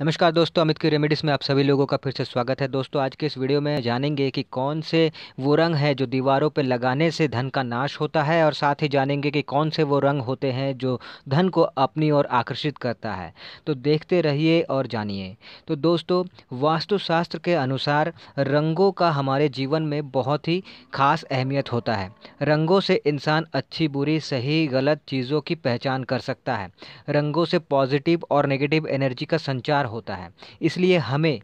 नमस्कार दोस्तों अमित की रेमेडीज़ में आप सभी लोगों का फिर से स्वागत है दोस्तों आज के इस वीडियो में जानेंगे कि कौन से वो रंग है जो दीवारों पर लगाने से धन का नाश होता है और साथ ही जानेंगे कि कौन से वो रंग होते हैं जो धन को अपनी ओर आकर्षित करता है तो देखते रहिए और जानिए तो दोस्तों वास्तुशास्त्र के अनुसार रंगों का हमारे जीवन में बहुत ही खास अहमियत होता है रंगों से इंसान अच्छी बुरी सही गलत चीज़ों की पहचान कर सकता है रंगों से पॉजिटिव और नेगेटिव एनर्जी का संचार होता है इसलिए हमें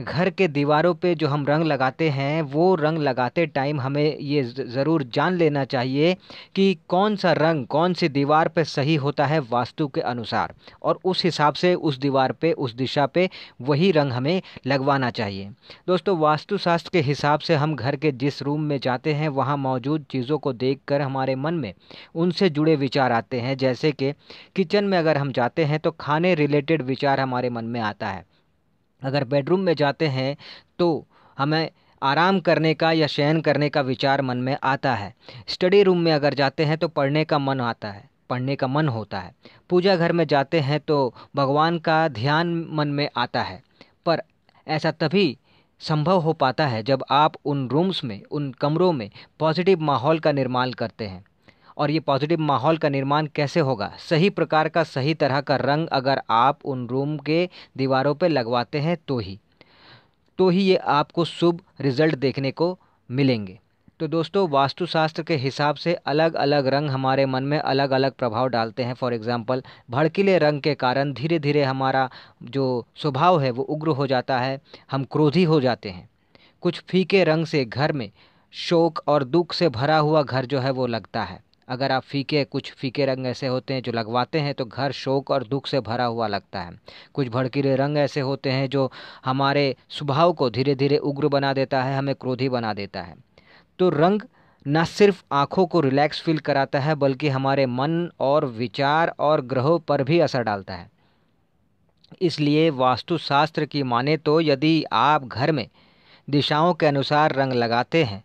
घर के दीवारों पे जो हम रंग लगाते हैं वो रंग लगाते टाइम हमें ये ज़रूर जान लेना चाहिए कि कौन सा रंग कौन सी दीवार पे सही होता है वास्तु के अनुसार और उस हिसाब से उस दीवार पे उस दिशा पे वही रंग हमें लगवाना चाहिए दोस्तों वास्तुशास्त्र के हिसाब से हम घर के जिस रूम में जाते हैं वहाँ मौजूद चीज़ों को देख हमारे मन में उनसे जुड़े विचार आते हैं जैसे कि किचन में अगर हम जाते हैं तो खाने रिलेटेड विचार हमारे मन में आता है अगर बेडरूम में जाते हैं तो हमें आराम करने का या शयन करने का विचार मन में आता है स्टडी रूम में अगर जाते हैं तो पढ़ने का मन आता है पढ़ने का मन होता है पूजा घर में जाते हैं तो भगवान का ध्यान मन में आता है पर ऐसा तभी संभव हो पाता है जब आप उन रूम्स में उन कमरों में पॉजिटिव माहौल का निर्माण करते हैं और ये पॉजिटिव माहौल का निर्माण कैसे होगा सही प्रकार का सही तरह का रंग अगर आप उन रूम के दीवारों पर लगवाते हैं तो ही तो ही ये आपको शुभ रिजल्ट देखने को मिलेंगे तो दोस्तों वास्तुशास्त्र के हिसाब से अलग अलग रंग हमारे मन में अलग अलग प्रभाव डालते हैं फॉर एग्ज़ाम्पल भड़कीले रंग के कारण धीरे धीरे हमारा जो स्वभाव है वो उग्र हो जाता है हम क्रोधी हो जाते हैं कुछ फीके रंग से घर में शोक और दुख से भरा हुआ घर जो है वो लगता है अगर आप फीके कुछ फीके रंग ऐसे होते हैं जो लगवाते हैं तो घर शोक और दुख से भरा हुआ लगता है कुछ भड़कीले रंग ऐसे होते हैं जो हमारे स्वभाव को धीरे धीरे उग्र बना देता है हमें क्रोधी बना देता है तो रंग न सिर्फ आँखों को रिलैक्स फील कराता है बल्कि हमारे मन और विचार और ग्रहों पर भी असर डालता है इसलिए वास्तुशास्त्र की माने तो यदि आप घर में दिशाओं के अनुसार रंग लगाते हैं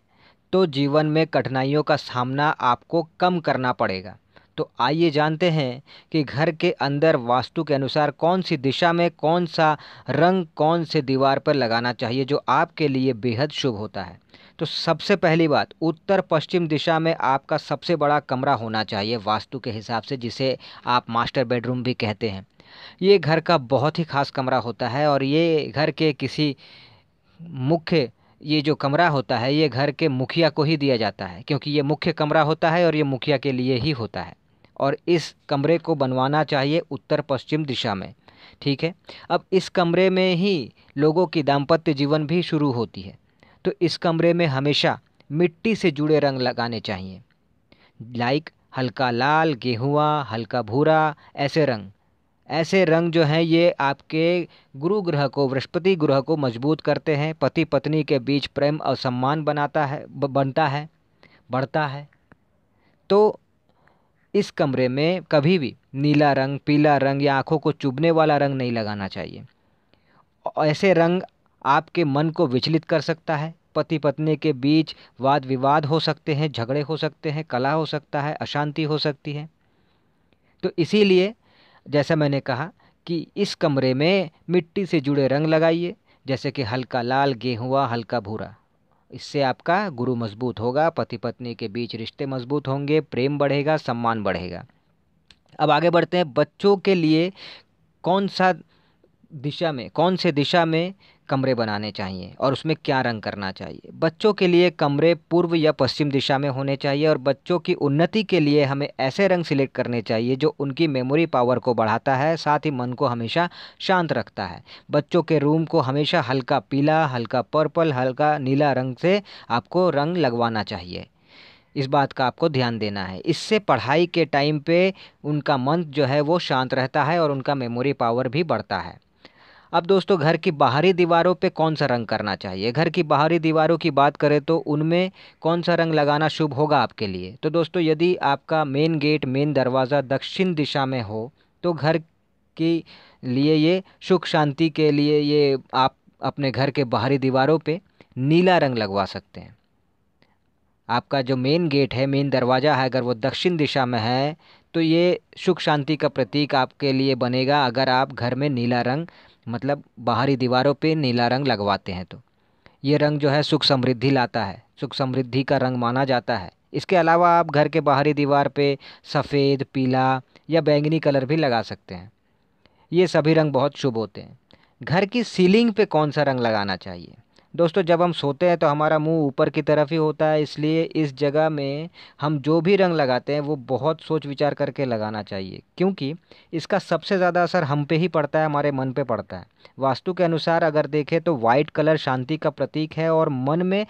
तो जीवन में कठिनाइयों का सामना आपको कम करना पड़ेगा तो आइए जानते हैं कि घर के अंदर वास्तु के अनुसार कौन सी दिशा में कौन सा रंग कौन से दीवार पर लगाना चाहिए जो आपके लिए बेहद शुभ होता है तो सबसे पहली बात उत्तर पश्चिम दिशा में आपका सबसे बड़ा कमरा होना चाहिए वास्तु के हिसाब से जिसे आप मास्टर बेडरूम भी कहते हैं ये घर का बहुत ही खास कमरा होता है और ये घर के किसी मुख्य ये जो कमरा होता है ये घर के मुखिया को ही दिया जाता है क्योंकि ये मुख्य कमरा होता है और ये मुखिया के लिए ही होता है और इस कमरे को बनवाना चाहिए उत्तर पश्चिम दिशा में ठीक है अब इस कमरे में ही लोगों की दाम्पत्य जीवन भी शुरू होती है तो इस कमरे में हमेशा मिट्टी से जुड़े रंग लगाने चाहिए लाइक हल्का लाल गेहुआ हल्का भूरा ऐसे रंग ऐसे रंग जो हैं ये आपके गुरु ग्रह को बृहस्पति ग्रह को मजबूत करते हैं पति पत्नी के बीच प्रेम और सम्मान बनाता है बनता है बढ़ता है तो इस कमरे में कभी भी नीला रंग पीला रंग या आँखों को चुभने वाला रंग नहीं लगाना चाहिए ऐसे रंग आपके मन को विचलित कर सकता है पति पत्नी के बीच वाद विवाद हो सकते हैं झगड़े हो सकते हैं कला हो सकता है अशांति हो सकती है तो इसीलिए जैसा मैंने कहा कि इस कमरे में मिट्टी से जुड़े रंग लगाइए जैसे कि हल्का लाल गेहूँ हल्का भूरा इससे आपका गुरु मजबूत होगा पति पत्नी के बीच रिश्ते मजबूत होंगे प्रेम बढ़ेगा सम्मान बढ़ेगा अब आगे बढ़ते हैं बच्चों के लिए कौन सा दिशा में कौन से दिशा में कमरे बनाने चाहिए और उसमें क्या रंग करना चाहिए बच्चों के लिए कमरे पूर्व या पश्चिम दिशा में होने चाहिए और बच्चों की उन्नति के लिए हमें ऐसे रंग सिलेक्ट करने चाहिए जो उनकी मेमोरी पावर को बढ़ाता है साथ ही मन को हमेशा शांत रखता है बच्चों के रूम को हमेशा हल्का पीला हल्का पर्पल हल्का नीला रंग से आपको रंग लगवाना चाहिए इस बात का आपको ध्यान देना है इससे पढ़ाई के टाइम पे उनका मन जो है वो शांत रहता है और उनका मेमोरी पावर भी बढ़ता है अब दोस्तों घर की बाहरी दीवारों पे कौन सा रंग करना चाहिए घर की बाहरी दीवारों की बात करें तो उनमें कौन सा रंग लगाना शुभ होगा आपके लिए तो दोस्तों यदि आपका मेन गेट मेन दरवाज़ा दक्षिण दिशा में हो तो घर के लिए ये सुख शांति के लिए ये आप अपने घर के बाहरी दीवारों पर नीला रंग लगवा सकते हैं आपका जो मेन गेट है मेन दरवाज़ा है अगर वो दक्षिण दिशा में है तो ये सुख शांति का प्रतीक आपके लिए बनेगा अगर आप घर में नीला रंग मतलब बाहरी दीवारों पे नीला रंग लगवाते हैं तो ये रंग जो है सुख समृद्धि लाता है सुख समृद्धि का रंग माना जाता है इसके अलावा आप घर के बाहरी दीवार पे सफ़ेद पीला या बैंगनी कलर भी लगा सकते हैं ये सभी रंग बहुत शुभ होते हैं घर की सीलिंग पे कौन सा रंग लगाना चाहिए दोस्तों जब हम सोते हैं तो हमारा मुंह ऊपर की तरफ ही होता है इसलिए इस जगह में हम जो भी रंग लगाते हैं वो बहुत सोच विचार करके लगाना चाहिए क्योंकि इसका सबसे ज़्यादा असर हम पे ही पड़ता है हमारे मन पे पड़ता है वास्तु के अनुसार अगर देखें तो वाइट कलर शांति का प्रतीक है और मन में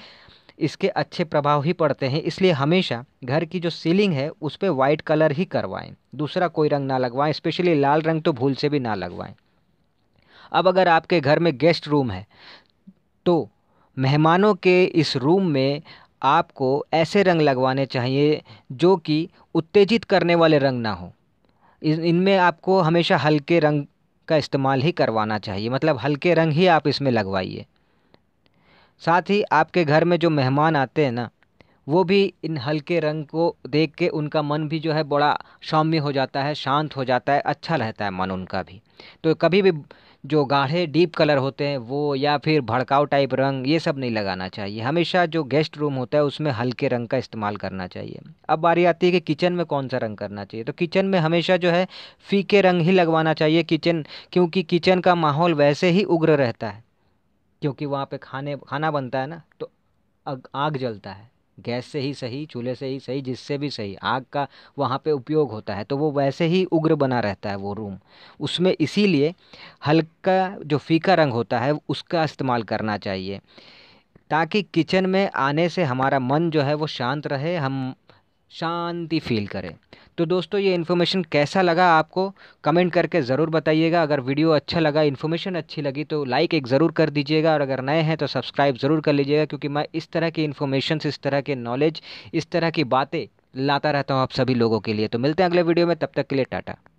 इसके अच्छे प्रभाव ही पड़ते हैं इसलिए हमेशा घर की जो सीलिंग है उस पर वाइट कलर ही करवाएँ दूसरा कोई रंग ना लगवाएं स्पेशली लाल रंग तो भूल से भी ना लगवाएं अब अगर आपके घर में गेस्ट रूम है तो मेहमानों के इस रूम में आपको ऐसे रंग लगवाने चाहिए जो कि उत्तेजित करने वाले रंग ना हो इनमें आपको हमेशा हल्के रंग का इस्तेमाल ही करवाना चाहिए मतलब हल्के रंग ही आप इसमें लगवाइए साथ ही आपके घर में जो मेहमान आते हैं ना वो भी इन हल्के रंग को देख के उनका मन भी जो है बड़ा सौम्य हो जाता है शांत हो जाता है अच्छा रहता है मन उनका भी तो कभी भी जो गाढ़े डीप कलर होते हैं वो या फिर भड़काऊ टाइप रंग ये सब नहीं लगाना चाहिए हमेशा जो गेस्ट रूम होता है उसमें हल्के रंग का इस्तेमाल करना चाहिए अब बारी आती है कि किचन में कौन सा रंग करना चाहिए तो किचन में हमेशा जो है फीके रंग ही लगवाना चाहिए किचन क्योंकि किचन का माहौल वैसे ही उग्र रहता है क्योंकि वहाँ पर खाने खाना बनता है ना तो आग जलता है गैस से ही सही चूल्हे से ही सही जिससे भी सही आग का वहाँ पे उपयोग होता है तो वो वैसे ही उग्र बना रहता है वो रूम उसमें इसीलिए हल्का जो फीका रंग होता है उसका इस्तेमाल करना चाहिए ताकि किचन में आने से हमारा मन जो है वो शांत रहे हम शांति फील करें तो दोस्तों ये इन्फॉर्मेशन कैसा लगा आपको कमेंट करके ज़रूर बताइएगा अगर वीडियो अच्छा लगा इन्फॉर्मेशन अच्छी लगी तो लाइक एक ज़रूर कर दीजिएगा और अगर नए हैं तो सब्सक्राइब ज़रूर कर लीजिएगा क्योंकि मैं इस तरह की इन्फॉर्मेशन इस तरह के नॉलेज इस तरह की बातें लाता रहता हूँ आप सभी लोगों के लिए तो मिलते हैं अगले वीडियो में तब तक के लिए टाटा